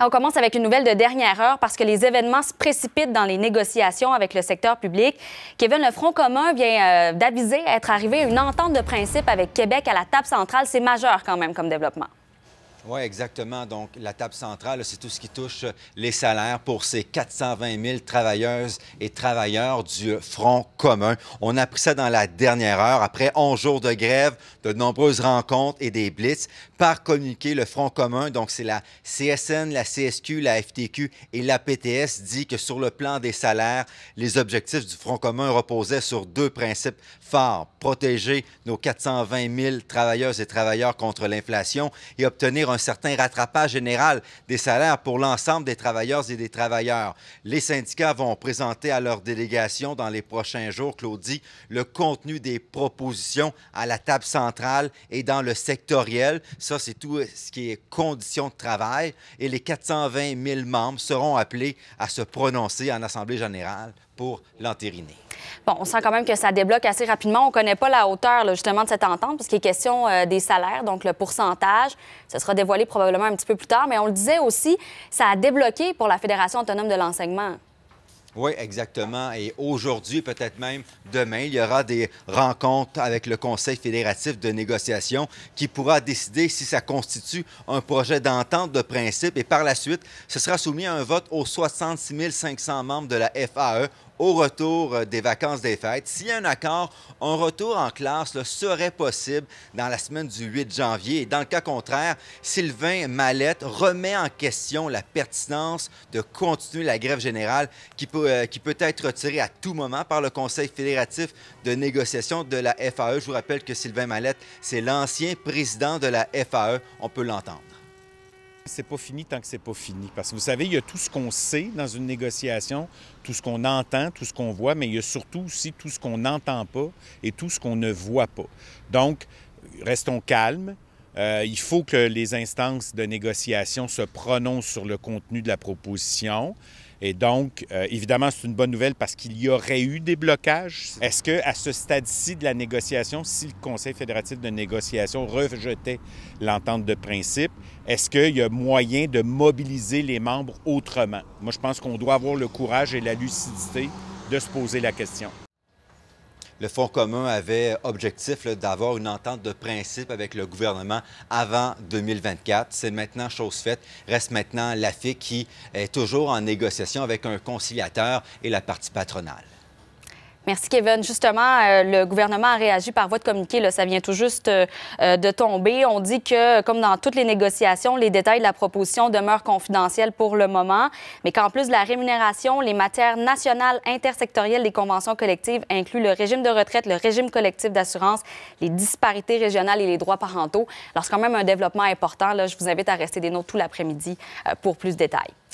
Ah, on commence avec une nouvelle de dernière heure parce que les événements se précipitent dans les négociations avec le secteur public. Kevin, le Front commun vient euh, d'aviser être arrivé à une entente de principe avec Québec à la table centrale. C'est majeur quand même comme développement. Oui, exactement. Donc, la table centrale, c'est tout ce qui touche euh, les salaires pour ces 420 000 travailleuses et travailleurs du euh, Front commun. On a appris ça dans la dernière heure. Après 11 jours de grève, de nombreuses rencontres et des blitz, par communiqué, le Front commun, donc c'est la CSN, la CSQ, la FTQ et la PTS, dit que sur le plan des salaires, les objectifs du Front commun reposaient sur deux principes forts. Protéger nos 420 000 travailleuses et travailleurs contre l'inflation et obtenir un un certain rattrapage général des salaires pour l'ensemble des travailleurs et des travailleurs. Les syndicats vont présenter à leur délégation dans les prochains jours, Claudie, le contenu des propositions à la table centrale et dans le sectoriel. Ça, c'est tout euh, ce qui est conditions de travail. Et les 420 000 membres seront appelés à se prononcer en Assemblée générale pour l'entériner. Bon, on sent quand même que ça débloque assez rapidement. On ne connaît pas la hauteur, justement, de cette entente, puisqu'il est question euh, des salaires, donc le pourcentage. Ça sera dévoilé probablement un petit peu plus tard, mais on le disait aussi, ça a débloqué pour la Fédération autonome de l'enseignement. Oui, exactement. Et aujourd'hui, peut-être même demain, il y aura des rencontres avec le Conseil fédératif de négociation qui pourra décider si ça constitue un projet d'entente de principe. Et par la suite, ce sera soumis à un vote aux 66 500 membres de la FAE au retour euh, des vacances des fêtes. S'il y a un accord, un retour en classe serait possible dans la semaine du 8 janvier. dans le cas contraire, Sylvain Mallette remet en question la pertinence de continuer la grève générale qui peut, euh, qui peut être retirée à tout moment par le Conseil fédératif de négociation de la FAE. Je vous rappelle que Sylvain Mallette, c'est l'ancien président de la FAE. On peut l'entendre c'est pas fini tant que c'est pas fini. Parce que vous savez, il y a tout ce qu'on sait dans une négociation, tout ce qu'on entend, tout ce qu'on voit, mais il y a surtout aussi tout ce qu'on n'entend pas et tout ce qu'on ne voit pas. Donc, restons calmes. Euh, il faut que les instances de négociation se prononcent sur le contenu de la proposition. Et donc, euh, évidemment, c'est une bonne nouvelle parce qu'il y aurait eu des blocages. Est-ce que à ce stade-ci de la négociation, si le Conseil fédératif de négociation rejetait l'entente de principe, est-ce qu'il y a moyen de mobiliser les membres autrement? Moi, je pense qu'on doit avoir le courage et la lucidité de se poser la question le Fonds commun avait objectif d'avoir une entente de principe avec le gouvernement avant 2024. C'est maintenant chose faite. Reste maintenant l'AFIC qui est toujours en négociation avec un conciliateur et la partie patronale. Merci, Kevin. Justement, euh, le gouvernement a réagi par voie de communiqué. ça vient tout juste euh, euh, de tomber. On dit que, comme dans toutes les négociations, les détails de la proposition demeurent confidentiels pour le moment, mais qu'en plus de la rémunération, les matières nationales intersectorielles des conventions collectives incluent le régime de retraite, le régime collectif d'assurance, les disparités régionales et les droits parentaux. Alors, c'est quand même un développement important. je vous invite à rester des notes tout l'après-midi pour plus de détails.